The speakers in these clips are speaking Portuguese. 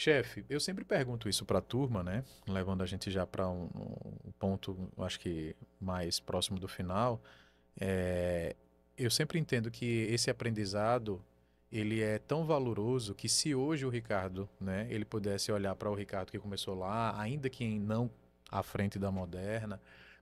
Chefe, eu sempre pergunto isso para a turma, né? Levando a gente já para um, um, ponto, acho que mais próximo do final. É, eu sempre entendo que esse aprendizado ele é tão valoroso que se hoje o Ricardo, né, ele pudesse olhar para o Ricardo que começou lá, ainda que não à frente da moderna,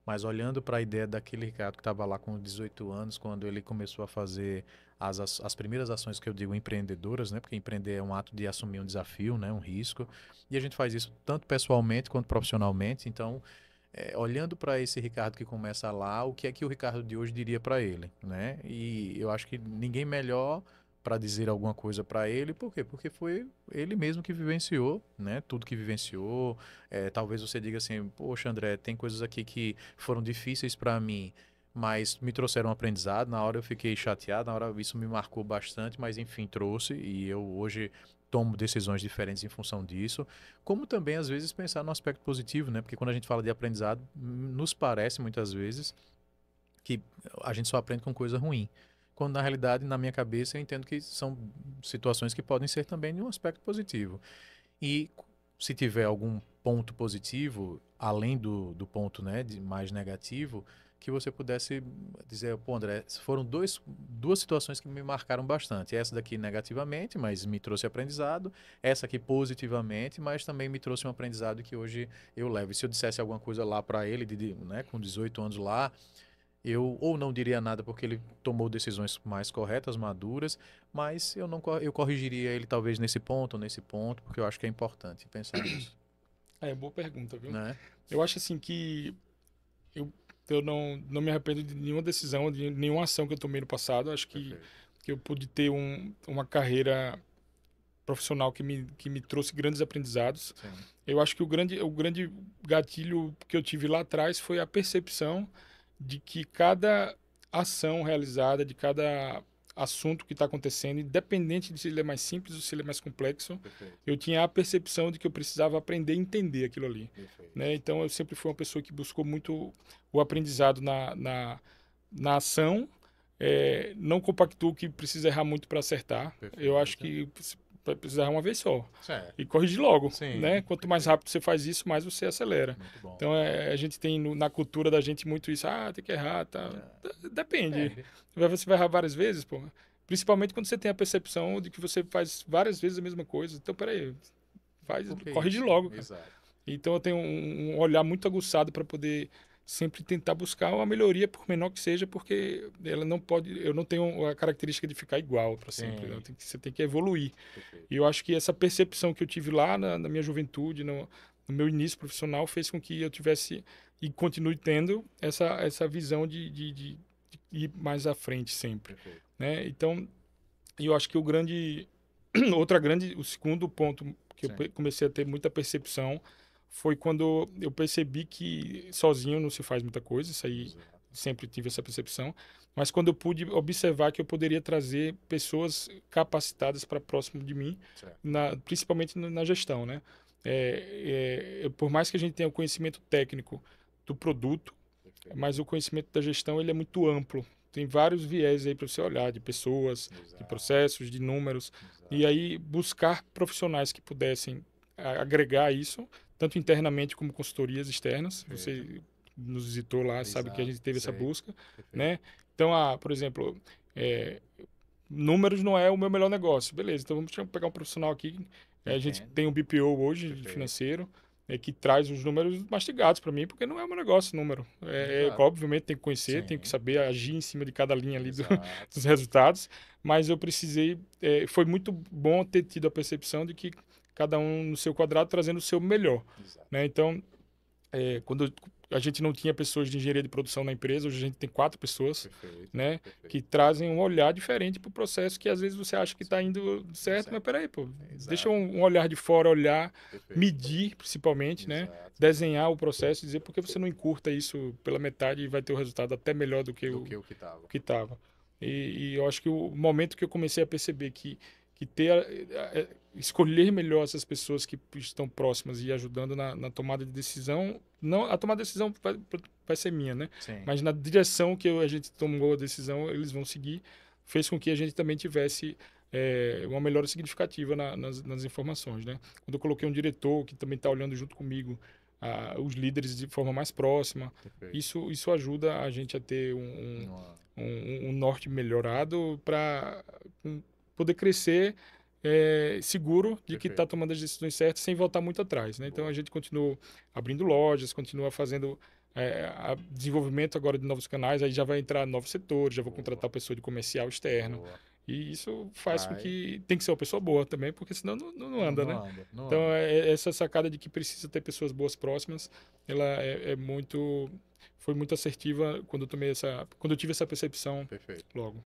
mas olhando para a ideia daquele Ricardo que estava lá com 18 anos, quando ele começou a fazer as, as, as, primeiras ações que eu digo empreendedoras, né? Porque empreender é um ato de assumir um desafio, né? Um risco. E a gente faz isso tanto pessoalmente quanto profissionalmente. Então, é, olhando para esse Ricardo que começa lá, o que é que o Ricardo de hoje diria para ele, né? E eu acho que ninguém melhor para dizer alguma coisa para ele. Por quê? Porque foi ele mesmo que vivenciou, né? Tudo que vivenciou. É, talvez você diga assim, poxa, André, tem coisas aqui que foram difíceis para mim, mas me trouxeram um aprendizado. Na hora eu fiquei chateado, na hora isso me marcou bastante, mas enfim, trouxe e eu hoje tomo decisões diferentes em função disso, como também às vezes pensar no aspecto positivo, né? Porque quando a gente fala de aprendizado, nos parece muitas vezes que a gente só aprende com coisa ruim quando na realidade, na minha cabeça, eu entendo que são situações que podem ser também de um aspecto positivo. E se tiver algum ponto positivo, além do, do ponto né, de mais negativo, que você pudesse dizer, pô, André, foram dois, duas situações que me marcaram bastante. Essa daqui negativamente, mas me trouxe aprendizado. Essa aqui positivamente, mas também me trouxe um aprendizado que hoje eu levo. E se eu dissesse alguma coisa lá para ele, de, né, com 18 anos lá, eu ou não diria nada porque ele tomou decisões mais corretas, maduras, mas eu não eu corrigiria ele talvez nesse ponto ou nesse ponto, porque eu acho que é importante pensar nisso. É, boa pergunta, viu? Né? Eu acho assim que eu, eu não, não me arrependo de nenhuma decisão, de nenhuma ação que eu tomei no passado. acho que, que eu pude ter um, uma carreira profissional que me, que me trouxe grandes aprendizados. Sim. Eu acho que o grande, o grande gatilho que eu tive lá atrás foi a percepção de que cada ação realizada, de cada assunto que está acontecendo, independente de se ele é mais simples ou se ele é mais complexo, Perfeito. eu tinha a percepção de que eu precisava aprender e entender aquilo ali. Né? Então, eu sempre fui uma pessoa que buscou muito o aprendizado na, na, na ação, é, não compactuo que precisa errar muito para acertar. Perfeito. Eu acho que vai precisar uma vez só. Certo. E corrigir logo. Sim. Né? Quanto mais rápido você faz isso, mais você acelera. Então é, a gente tem no, na cultura da gente muito isso, ah, tem que errar, tá. É. Depende. É. Você vai errar várias vezes, pô. Principalmente quando você tem a percepção de que você faz várias vezes a mesma coisa. Então, peraí, faz, okay. corrige logo. Então eu tenho um, um olhar muito aguçado para poder sempre tentar buscar uma melhoria, por menor que seja, porque ela não pode, eu não tenho a característica de ficar igual para sempre. Né? Tem que, você tem que evoluir. Perfeito. E eu acho que essa percepção que eu tive lá na, na minha juventude, no, no, meu início profissional, fez com que eu tivesse e continue tendo essa essa visão de, de, de, de ir mais à frente sempre, Perfeito. né? Então, eu acho que o grande outra grande, o segundo ponto que Sim. eu comecei a ter muita percepção foi quando eu percebi que sozinho não se faz muita coisa, isso aí sempre tive essa percepção, mas quando eu pude observar que eu poderia trazer pessoas capacitadas para próximo de mim, na, principalmente na gestão, né? É, é, por mais que a gente tenha o conhecimento técnico do produto, mas o conhecimento da gestão ele é muito amplo. Tem vários viés aí para você olhar, de pessoas, Exato. de processos, de números. Exato. E aí buscar profissionais que pudessem agregar isso tanto internamente como consultorias externas. Você nos visitou lá, Exato, sabe que a gente teve sei. essa busca, Perfeito. né? Então, ah, por exemplo, é, números não é o meu melhor negócio, beleza? Então vamos pegar um profissional aqui. É, a gente tem um BPO hoje Perfeito. financeiro. É, que traz os números mastigados para mim, porque não é meu negócio número. É, é obviamente tem que conhecer, tem que saber agir em cima de cada linha ali do, dos resultados, mas eu precisei, é, foi muito bom ter tido a percepção de que cada um no seu quadrado trazendo o seu melhor. Né? Então, é, quando a gente não tinha pessoas de engenharia de produção na empresa, hoje a gente tem quatro pessoas, perfeito, né, perfeito. que trazem um olhar diferente para o processo que às vezes você acha que está indo certo, Exato. mas peraí, pô, deixa um, um, olhar de fora, olhar, perfeito. medir principalmente, né, desenhar o processo e dizer por que você não encurta isso pela metade e vai ter o um resultado até melhor do que, do o, que o que estava. E, e eu acho que o momento que eu comecei a perceber que que ter eh, eh, escolher melhor essas pessoas que estão próximas e ajudando na, na tomada de decisão. Não, a tomada de decisão vai, vai ser minha, né? Sim. Mas na direção que a gente tomou a decisão, eles vão seguir, fez com que a gente também tivesse é, uma melhora significativa na, nas, nas, informações, né? Quando eu coloquei um diretor que também está olhando junto comigo a, os líderes de forma mais próxima, Perfeito. isso, isso ajuda a gente a ter um, um, um, um norte melhorado para poder crescer é, seguro de tá Perfeito. que está tomando as decisões certas sem voltar muito atrás. Né? Então a gente continua abrindo lojas, continua fazendo é, desenvolvimento agora de novos canais, aí já vai entrar novos setores, já vou boa. contratar pessoa de comercial externo. Boa. E isso faz Ai. com que tem que ser uma pessoa boa também, porque senão não, não, não anda, não né? Anda, não então anda. É, é essa sacada de que precisa ter pessoas boas próximas, ela é, é muito foi muito assertiva quando eu tomei essa quando eu tive essa percepção Perfeito. logo.